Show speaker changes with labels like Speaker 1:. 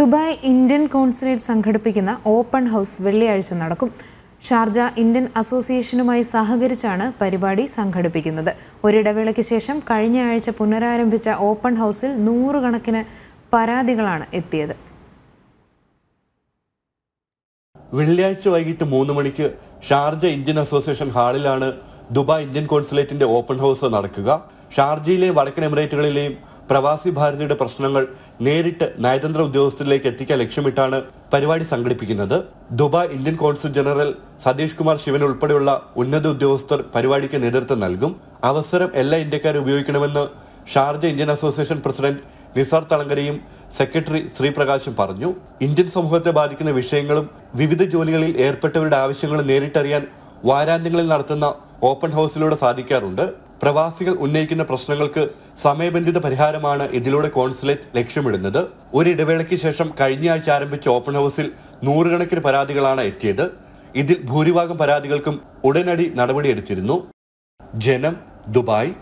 Speaker 1: Dubai Indian consulate സംഘടിപ്പിക്കുന്ന open house വെള്ളിയാഴ്ച നടക്കും ഷാർജ ഇന്ത്യൻ അസോസിയേഷനുമായി സഹകരിച്ചാണ് പരിപാടി സംഘടിപ്പിക്കുന്നത് ഒരിടവേളയ്ക്ക് ശേഷം കഴിഞ്ഞ ആഴ്ച പുനരാരംഭിച്ച ഓപ്പൺ ഹൗസിൽ നൂറുകണക്കിന് പരാതികളാണ് എത്തിയത്
Speaker 2: വെള്ളിയാഴ്ച വൈകിട്ട് മൂന്ന് മണിക്ക് ഷാർജ ഇന്ത്യൻ അസോസിയേഷൻ ഹാളിലാണ് ദുബായ് ഇന്ത്യൻ കോൺസുലേറ്റിന്റെ ഓപ്പൺ ഹൗസ് നടക്കുക ഷാർജയിലെയും വടക്കൻ എമിറേറ്റുകളിലെയും പ്രവാസി ഭാരതിയുടെ പ്രശ്നങ്ങൾ നേരിട്ട് നയതന്ത്ര ഉദ്യോഗസ്ഥരിലേക്ക് എത്തിക്കാൻ ലക്ഷ്യമിട്ടാണ് പരിപാടി സംഘടിപ്പിക്കുന്നത് Dubai Indian consul general Satish Kumar Sivan ഉൾപ്പെടെയുള്ള ഉന്നത ഉദ്യോഗസ്ഥർ പരിപാടിക്ക് നേതൃത്വം നൽകും അവസരം എല്ലാ ഇന്ത്യക്കാരും ഉപയോഗിക്കണമെന്ന് Sharjah Indian association president Nisar തളങ്കരയും സെക്രട്ടറി ശ്രീപ്രകാശും പറഞ്ഞു ഇന്ത്യൻ സമൂഹത്തെ ബാധിക്കുന്ന വിഷയങ്ങളും വിവിധ ജോലികളിൽ ഏർപ്പെട്ടവരുടെ ആവശ്യങ്ങളും നേരിട്ടറിയാൻ വാരാന്ത്യങ്ങളിൽ നടത്തുന്ന ഓപ്പൺ ഹൗസിലൂടെ സാധിക്കാറുണ്ട് പ്രവാസികൾ ഉന്നയിക്കുന്ന പ്രശ്നങ്ങൾക്ക് സമയബന്ധിത പരിഹാരമാണ് ഇതിലൂടെ കോൺസുലേറ്റ് ലക്ഷ്യമിടുന്നത് ഒരിടവേളയ്ക്ക് ശേഷം കഴിഞ്ഞ ആഴ്ച ആരംഭിച്ച ഓപ്പൺ ഹൗസിൽ നൂറുകണക്കിന് പരാതികളാണ് എത്തിയത് ഇതിൽ ഭൂരിഭാഗം പരാതികൾക്കും ഉടനടി നടപടിയെടുത്തിരുന്നു ജനം ദുബായ്